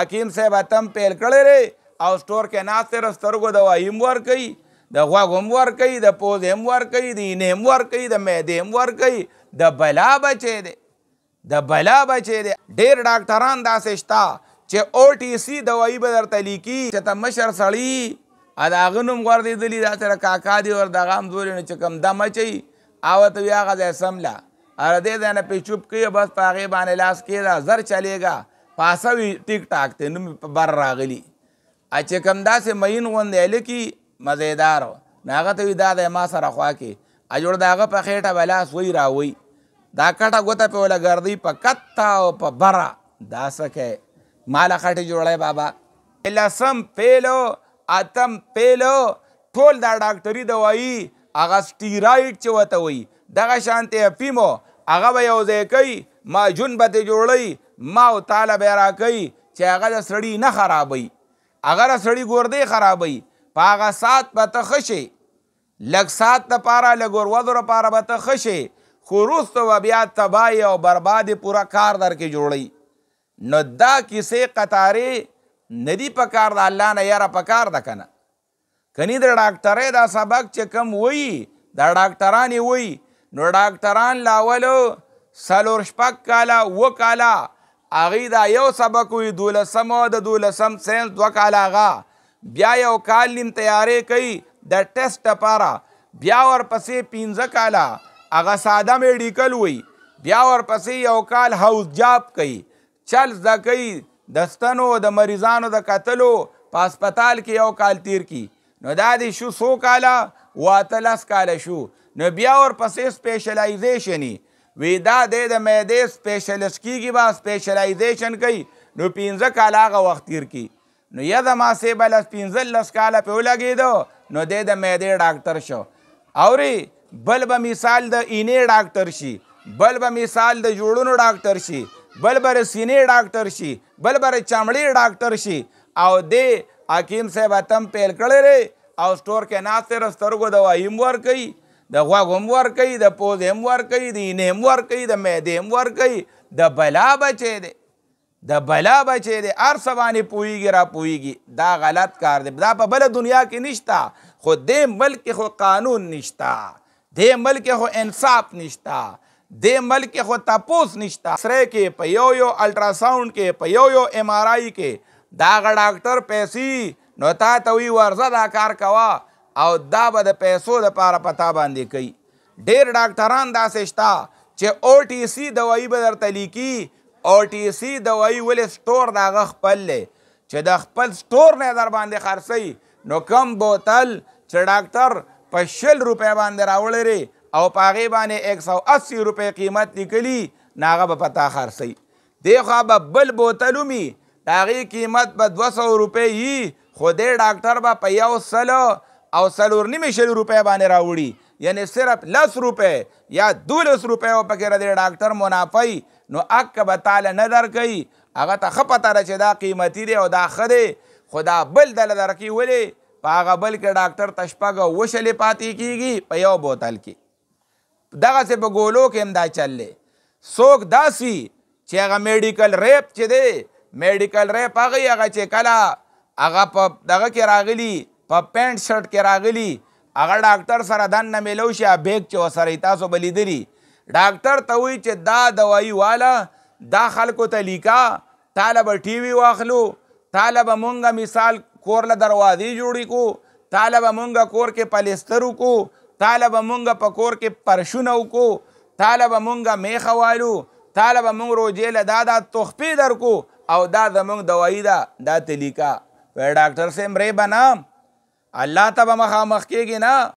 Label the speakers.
Speaker 1: حکیم صاحب اتم پیل کړی ری او سٹور کې ناست ر سترګو دوا هم ور کوي د غوږ هم ور کوي د پوز هم ور کوي د اینې هم ور کوي د معدې هم ور کوي د بلا بچی دی د بلا بچی دی ډېر ډاکټران داسې شته چې او ټي سي دوایي به درته لیکي چې ته مشر سړی ا د هغه نوم غوړېدلي دا سره کاکا دی ور دغه هم دورې نه چې کوم دم اچوي هغه ته وي هغه ځای سمله اره دې ځای نه پې چوپ کوي بس په هغې باندې لاس کېږه زر چلېږه پاسوي ټیک ټاک ته نو بر راغلی ا چې کم داسې مین غوندې لکی مزیدار ناغه ته دا د ما سره خوا کې ا جوړ داغه په خېټه بلا سوی راوي دا کټه غوته په ولا ګرځي په کتا او په برا دا سکه مال خټه جوړه بابا لسم پیلو اتم پیلو ټول دا ډاکټري دوايي هغه سټیرایډ چې وته وي دغه شانته پیمو هغه به یو ځای کوي ما جون به ته جوړی ما او تعالی به راکوي چې هغه د سړي نه خرابوي هغه د سړي ګردې خرابوي په هغه سات به ته ښه شي لږ سات دپاره لږ ورودو لپاره به ته ښه شي خو وروسته به بیا تباهي او بربادې پوره کار درکې جوړی نو دا کیسې قطارې ندی په کار د الله نه یاره په کار ده که نه کنی د ډاکټرۍ دا سبق چې کم وایي دا ډاکټران یې وایي نو ډاکټران لاولو سلور شپک کالا و کالا اغي دا یو سبق وی دولسم او د دولسم سینس دو کالا غا بیا یو کال نیم تیارې کوي د ټیسټ لپاره بیا ورپسې پنځه کالا هغه ساده میډیکل وی بیا ورپسې یو کال هاوس جاب کوي چل زده کوي د ستنو د مریضانو د قتلو په هسپتال کې یو کال تیر کی نو دا دی شو سو کاله واتلس کاله شو نو بیا ورپسې سپیشلایزیشنی وی دا د د معدې سپیشلیست کیږي با سپیشلایزیشن کوي نو پنځه کال هغه وخت تیر کی نو یا د ماسې بل پنځه لس کال په لګیدو نو د د معدې ډاکټر شو اوري بل به مثال د اینې ډاکټر شي بل به مثال د جوړونو ډاکټر شي بل بر سینې ډاکټر شي بل بر چمړې ډاکټر شي او د حکیم صاحب تم پیل کړی او سٹور کې ناستې رسترګو دوا هیم ور کوي د غوږ هم ورکوي د پوز هم ورکوي د اینې هم ورکوي د معدې هم ورکوي د بلا بچی دی د بلا بچی دی هر څه باندې پوهېږي را پوهېږي دا غلط کار دی دا په بله دنیا کې نشته خو دې ملک کې خو قانون نشته دې ملک کې خو انصاف نشته د ملک خو تپوس نشتا سره کې په یو یو الټرا ساوند کې په یو یو ام آر آی کې دا غ ډاکټر پیسې نو تا ته وی ورزه دا کار کوا او دا به د پیسو د پاره پتا باندې کوي ډیر ډاکټران داسې شته چې او ټي سي دوایي به درته لیکي او ټي سي دوایي ولې سټور د هغه خپل دی چې د خپل سټور نه در باندې خرڅوي نو کم بوتل چې ډاکټر په شل روپۍ باندې راوړی دی او په هغې باندې 180 روپۍ قیمت لیکلي نو هغه به پتا خرڅوي دې خوا به بل بوتل ومي د هغې قیمت به دوه سوه روپۍ وي خو دې ډاکټر به په یو سلو او سلور نیمه شل روپے باندې راوړي یعنی صرف لس روپے یا دولس روپے او پکې را دی ډاکټر منافعي نو اک به تعالی نه درکوي هغه ته ښه پته ده چې دا قیمتي دی او دا ښه دی خو دا بل دله درکوي ولې په هغه بل کې ډاکټر ته شپږ اووه شلې پاتې کېږي په یو بوتل کې دغسې په ګولو کې هم دا چل دی څوک داسي چې هغه میډیکل ریپ چې دی میډیکل ریپ هغه هغه چې کله هغه په دغه کې راغلي په پینټ شرټ کې راغلی هغه ډاکټر سره دن نه میلو شي بیگ چې وسره تاسو بلیدلی ډاکټر ته وی چې دا دوايي والا دا خلکو ته لیکا طالب ټي وي واخلو طالب مونږه مثال کور له دروازې جوړی کو طالب مونږه کور کې پلیسترو کو طالب مونږه په کور کې پرشونه کو طالب مونږه میخه والو طالب مونږ روجې له دا دا تخپی درکو او دا زمونږ دوايي ده دا, دا تلیکا وای ډاکټر سیم ری بنام اللہ تب به مخامخ گی نا